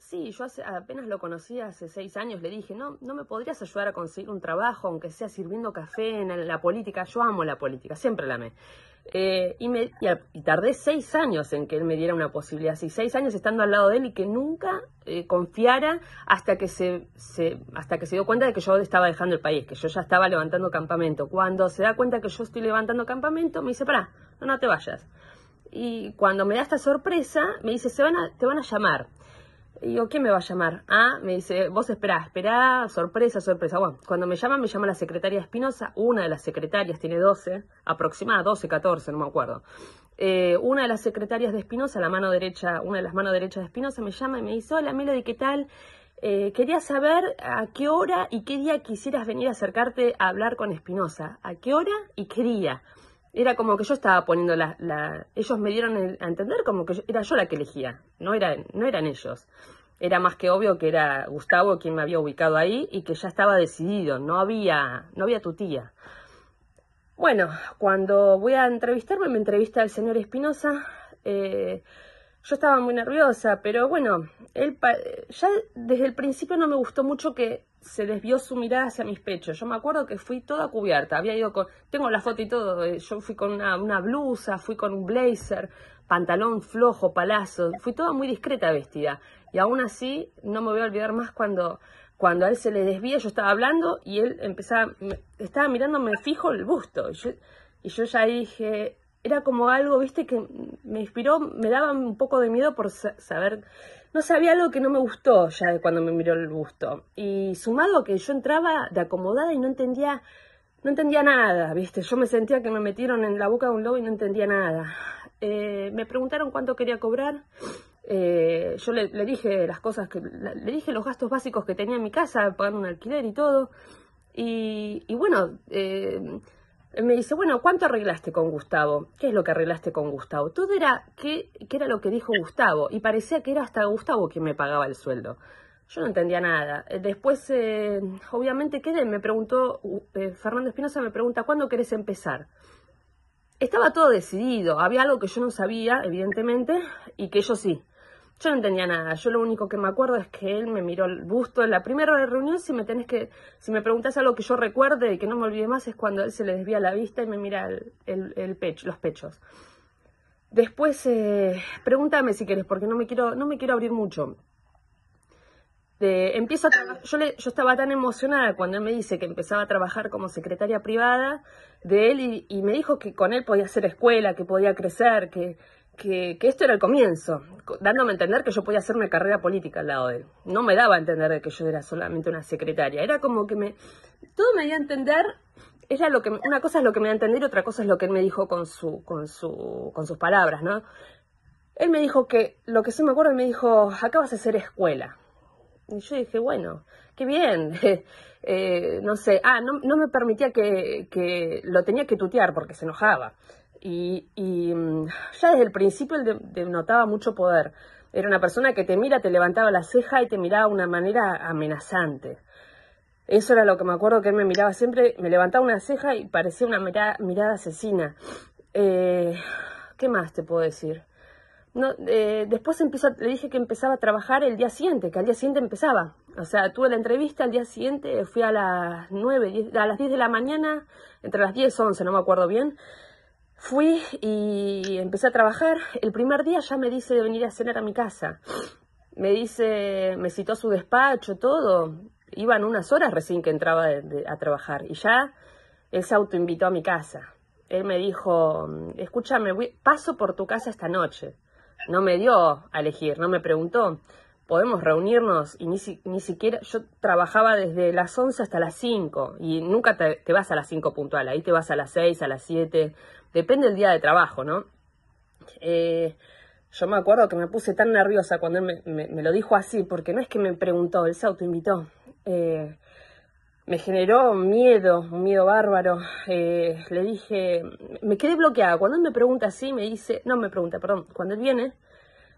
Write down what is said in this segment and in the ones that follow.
Sí. yo apenas lo conocí hace seis años, le dije, no, no me podrías ayudar a conseguir un trabajo, aunque sea sirviendo café en la política, yo amo la política, siempre la amé. Eh, y, me, y, tardé seis años en que él me diera una posibilidad, así, seis años estando al lado de él y que nunca eh, confiara hasta que se, se, hasta que se dio cuenta de que yo estaba dejando el país, que yo ya estaba levantando campamento. Cuando se da cuenta que yo estoy levantando campamento, me dice, pará, no, no te vayas y cuando me da esta sorpresa, me dice, Se van a, te van a llamar. Y ¿qué ¿quién me va a llamar? Ah, me dice, vos esperá, esperá, sorpresa, sorpresa. Bueno, cuando me llama, me llama la secretaria Espinosa, una de las secretarias, tiene 12, aproximada, 12, 14, no me acuerdo. Eh, una de las secretarias de Espinosa, la mano derecha, una de las manos derechas de Espinosa, me llama y me dice, hola Melody, ¿qué tal? Eh, quería saber a qué hora y qué día quisieras venir a acercarte a hablar con Espinosa. ¿A qué hora y qué día? Era como que yo estaba poniendo la... la ellos me dieron a entender como que era yo la que elegía, no, era, no eran ellos. Era más que obvio que era Gustavo quien me había ubicado ahí y que ya estaba decidido, no había, no había tu tía. Bueno, cuando voy a entrevistarme, me entrevista el señor Espinosa. Eh, yo estaba muy nerviosa, pero bueno, él ya desde el principio no me gustó mucho que se desvió su mirada hacia mis pechos. Yo me acuerdo que fui toda cubierta, había ido con, tengo la foto y todo, eh, yo fui con una, una blusa, fui con un blazer, pantalón flojo, palazo, fui toda muy discreta vestida. Y aún así no me voy a olvidar más cuando, cuando a él se le desvía, yo estaba hablando y él empezaba, estaba mirándome fijo el busto. yo, y yo ya dije, era como algo, viste, que me inspiró, me daba un poco de miedo por saber, no sabía algo que no me gustó ya de cuando me miró el busto. Y sumado que yo entraba de acomodada y no entendía, no entendía nada, viste, yo me sentía que me metieron en la boca de un lobo y no entendía nada. Eh, me preguntaron cuánto quería cobrar. Eh, yo le, dije las cosas que, le dije los gastos básicos que tenía en mi casa, pagar un alquiler y todo. Y, bueno, eh, eh, me dice, bueno, ¿cuánto arreglaste con Gustavo? ¿Qué es lo que arreglaste con Gustavo? Todo era qué, qué era lo que dijo Gustavo y parecía que era hasta Gustavo quien me pagaba el sueldo. Yo no entendía nada. Eh, después, eh, obviamente, quedé, me preguntó, eh, Fernando Espinosa me pregunta, ¿cuándo querés empezar? Estaba todo decidido, había algo que yo no sabía, evidentemente, y que yo sí. Yo no entendía nada. Yo lo único que me acuerdo es que él me miró el busto en la primera reunión. Si me tenés que, si me preguntas algo que yo recuerde y que no me olvide más, es cuando él se le desvía la vista y me mira el, pecho, los pechos. Después, eh, pregúntame si quieres, porque no me quiero, no me quiero abrir mucho. yo, yo estaba tan emocionada cuando él me dice que empezaba a trabajar como secretaria privada de él y, y, me dijo que con él podía hacer escuela, que podía crecer, que que, esto era el comienzo, dándome a entender que yo podía hacer una carrera política al lado de él. No me daba a entender que yo era solamente una secretaria, era como que me... Todo me dio a entender, era lo que, una cosa es lo que me dio a entender, otra cosa es lo que él me dijo con, su, con, su, con sus palabras, ¿no? Él me dijo que, lo que sí me acuerdo, me dijo, acá vas a hacer escuela. Y yo dije, bueno, qué bien. Eh, no sé, ah, no, no me permitía que lo tenía que tutear porque se enojaba. Y, y mm, ya desde el principio él denotaba mucho poder. Era una persona que te mira, te levantaba la ceja y te miraba de una manera amenazante. Eso era lo que me acuerdo que él me miraba siempre, me levantaba una ceja y parecía una mirada, asesina. Eh, ¿Qué más te puedo decir? No, eh, después le dije que empezaba a trabajar el día siguiente, que al día siguiente empezaba. O sea, tuve la entrevista, al día siguiente fui a las 9, a las 10 de la mañana, entre las 10 y 11, no me acuerdo bien. Fui y empecé a trabajar. El primer día ya me dice de venir a cenar a mi casa. Me dice, me citó su despacho, todo. Iban unas horas recién que entraba a trabajar y ya él se autoinvitó a mi casa. Él me dijo, escúchame, paso por tu casa esta noche. No me dio a elegir, no me preguntó podemos reunirnos y ni, ni, siquiera, yo trabajaba desde las 11 hasta las 5 y nunca te, vas a las 5 puntual, ahí te vas a las 6, a las 7, depende del día de trabajo, ¿no? Eh, yo me acuerdo que me puse tan nerviosa cuando él me, lo dijo así, porque no es que me preguntó, él se autoinvitó. Eh, me generó miedo, un miedo bárbaro. Eh, le dije, me quedé bloqueada. Cuando él me pregunta así, me dice, no me pregunta, perdón, cuando él viene,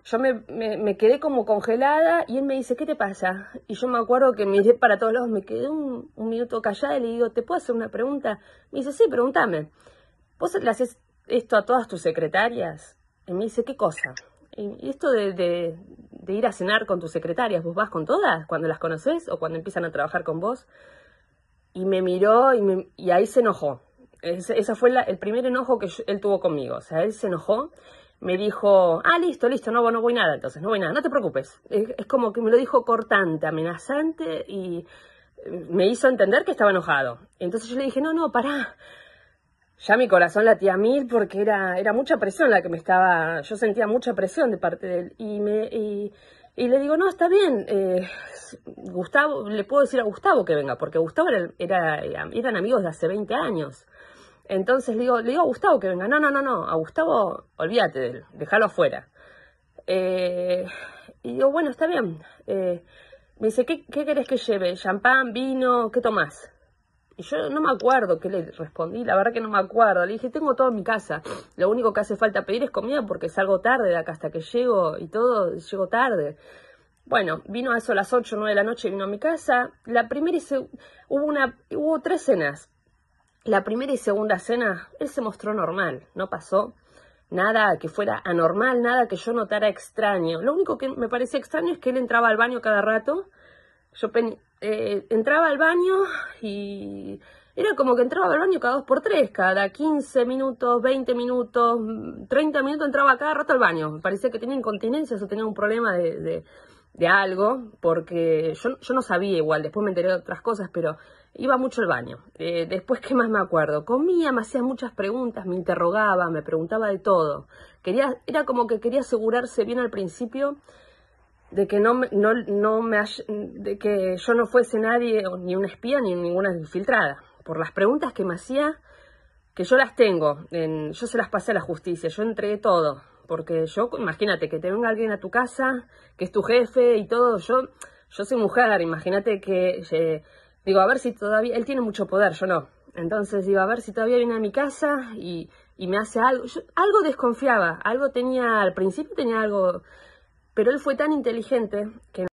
yo me, me, quedé como congelada y él me dice, ¿qué te pasa? Y yo me acuerdo que miré para todos lados, me quedé un, minuto callada y le digo, ¿te puedo hacer una pregunta? Me dice, sí, pregúntame. ¿Vos le haces esto a todas tus secretarias? Y me dice, ¿qué cosa? Y esto de, de, ir a cenar con tus secretarias, ¿vos vas con todas cuando las conoces o cuando empiezan a trabajar con vos? Y me miró y, me, y ahí se enojó. esa ese fue la, el primer enojo que él tuvo conmigo. O sea, él se enojó me dijo, ah, listo, listo, no, no voy nada, entonces, no voy nada, no te preocupes. Es, como que me lo dijo cortante, amenazante y eh, me hizo entender que estaba enojado. Entonces yo le dije, no, no, pará. Ya mi corazón latía a mil porque era, era mucha presión la que me estaba, yo sentía mucha presión de parte de él. Y, me, y, le digo, no, está bien, eh, Gustavo, le puedo decir a Gustavo que venga, porque Gustavo era, eran amigos de hace 20 años. Entonces le digo, le digo a Gustavo que venga. No, no, no, no. A Gustavo, olvídate de él, déjalo afuera. Eh, y digo, bueno, está bien. Eh, me dice, ¿qué, ¿qué querés que lleve? ¿Champán, vino? ¿Qué tomás? Y yo no me acuerdo qué le respondí, la verdad que no me acuerdo. Le dije, tengo todo en mi casa. Lo único que hace falta pedir es comida porque salgo tarde de acá hasta que llego y todo, llego tarde. Bueno, vino a eso a las 8 o 9 de la noche, vino a mi casa. La primera y hubo, una, hubo tres cenas la primera y segunda cena, él se mostró normal, no pasó nada que fuera anormal, nada que yo notara extraño. Lo único que me parecía extraño es que él entraba al baño cada rato. Yo eh, entraba al baño y era como que entraba al baño cada dos por tres, cada 15 minutos, 20 minutos, 30 minutos entraba cada rato al baño. Me parecía que tenía incontinencia o tenía un problema de, de, algo, porque yo, yo no sabía igual, después me enteré de otras cosas, pero Iba mucho al baño. Eh, después, ¿qué más me acuerdo? Comía, me hacía muchas preguntas, me interrogaba, me preguntaba de todo. Quería, era como que quería asegurarse bien al principio de que no, no, no me de que yo no fuese nadie ni una espía ni ninguna infiltrada por las preguntas que me hacía que yo las tengo en, yo se las pasé a la justicia yo entregué todo porque yo imagínate que te venga alguien a tu casa que es tu jefe y todo yo yo soy mujer imagínate que eh, digo, a ver si todavía, él tiene mucho poder, yo no. Entonces digo, a ver si todavía viene a mi casa y, y me hace algo. algo desconfiaba, algo tenía, al principio tenía algo, pero él fue tan inteligente que...